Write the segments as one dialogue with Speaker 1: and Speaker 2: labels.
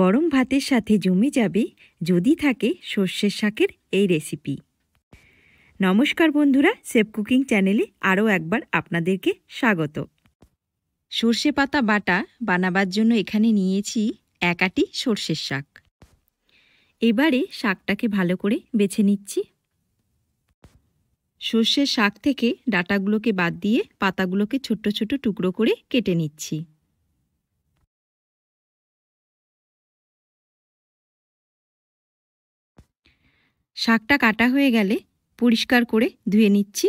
Speaker 1: গরম ভাতের সাথে জমে যাবে যদি থাকে সর্ষের শাকের এই রেসিপি নমস্কার বন্ধুরা সেফ কুকিং চ্যানেলে আরও একবার আপনাদেরকে স্বাগত সর্ষে পাতা বাটা বানাবার জন্য এখানে নিয়েছি একাটি সর্ষের শাক এবারে শাকটাকে ভালো করে বেছে নিচ্ছি সর্ষের শাক থেকে ডাটাগুলোকে বাদ দিয়ে পাতাগুলোকে ছোট্ট ছোট টুকরো করে কেটে নিচ্ছি শাকটা কাটা হয়ে গেলে পরিষ্কার করে ধুয়ে নিচ্ছি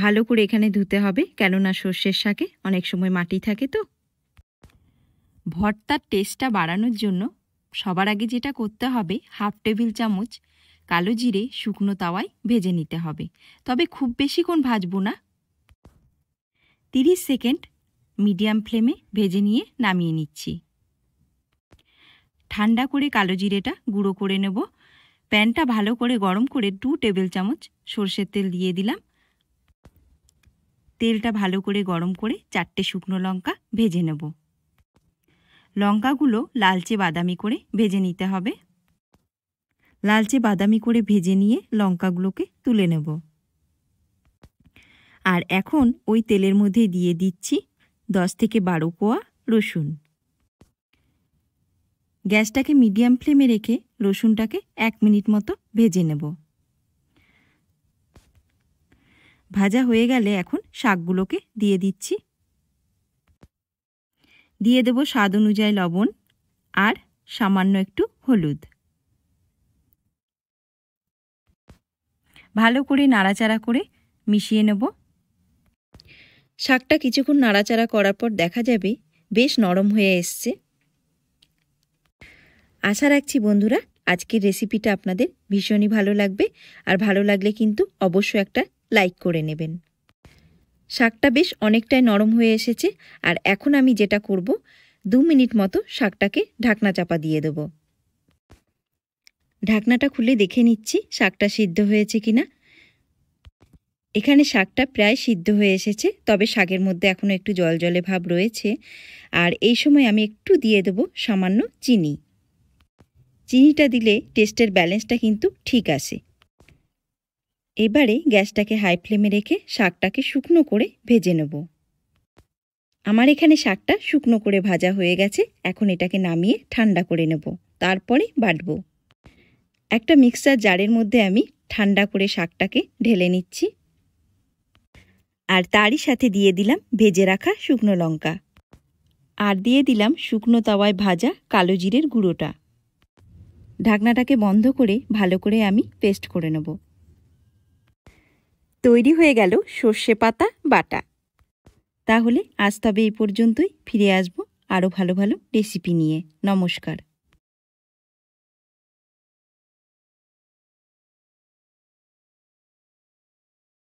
Speaker 1: ভালো করে এখানে ধুতে হবে কেননা সর্ষের শাকে অনেক সময় মাটি থাকে তো ভর্তার টেস্টটা বাড়ানোর জন্য সবার আগে যেটা করতে হবে হাফ টেবিল চামচ কালো জিরে শুকনো তাওয়ায় ভেজে নিতে হবে তবে খুব বেশিক্ষণ ভাজবো না তিরিশ সেকেন্ড মিডিয়াম ফ্লেমে ভেজে নিয়ে নামিয়ে নিচ্ছি ঠান্ডা করে কালো জিরেটা গুঁড়ো করে নেব প্যানটা ভালো করে গরম করে টু টেবিল চামচ সর্ষের তেল দিয়ে দিলাম তেলটা ভালো করে গরম করে চারটে শুকনো লঙ্কা ভেজে নেব লঙ্কাগুলো লালচে বাদামি করে ভেজে নিতে হবে লালচে বাদামি করে ভেজে নিয়ে লঙ্কাগুলোকে তুলে নেব আর এখন ওই তেলের মধ্যে দিয়ে দিচ্ছি দশ থেকে বারো কোয়া রসুন গ্যাসটাকে মিডিয়াম ফ্লেমে রেখে রসুনটাকে এক মিনিট মতো ভেজে নেব ভাজা হয়ে গেলে এখন শাকগুলোকে দিয়ে দিচ্ছি দিয়ে দেব স্বাদ অনুযায়ী লবণ আর সামান্য একটু হলুদ ভালো করে নাড়াচাড়া করে মিশিয়ে নেব শাকটা কিছুক্ষণ নাড়াচাড়া করার পর দেখা যাবে বেশ নরম হয়ে এসছে আশা রাখছি বন্ধুরা আজকের রেসিপিটা আপনাদের ভীষণই ভালো লাগবে আর ভালো লাগলে কিন্তু অবশ্যই একটা লাইক করে নেবেন শাকটা বেশ অনেকটাই নরম হয়ে এসেছে আর এখন আমি যেটা করব দু মিনিট মতো শাকটাকে ঢাকনা চাপা দিয়ে দেব ঢাকনাটা খুলে দেখে নিচ্ছি শাকটা সিদ্ধ হয়েছে কিনা এখানে শাকটা প্রায় সিদ্ধ হয়ে এসেছে তবে শাকের মধ্যে এখনও একটু জল জলে ভাব রয়েছে আর এই সময় আমি একটু দিয়ে দেব সামান্য চিনি চিনিটা দিলে টেস্টের ব্যালেন্সটা কিন্তু ঠিক আসে এবারে গ্যাসটাকে হাই ফ্লেমে রেখে শাকটাকে শুকনো করে ভেজে নেব আমার এখানে শাকটা শুকনো করে ভাজা হয়ে গেছে এখন এটাকে নামিয়ে ঠান্ডা করে নেব তারপরে বাটব একটা মিক্সার জারের মধ্যে আমি ঠান্ডা করে শাকটাকে ঢেলে নিচ্ছি আর তারই সাথে দিয়ে দিলাম ভেজে রাখা শুকনো লঙ্কা আর দিয়ে দিলাম শুকনো তাওয়ায় ভাজা কালো জিরের গুঁড়োটা ঢাকনাটাকে বন্ধ করে ভালো করে আমি পেস্ট করে নেব তৈরি হয়ে গেল সর্ষে পাতা বাটা তাহলে আজ তবে এই পর্যন্তই ফিরে আসব আরও ভালো ভালো রেসিপি নিয়ে নমস্কার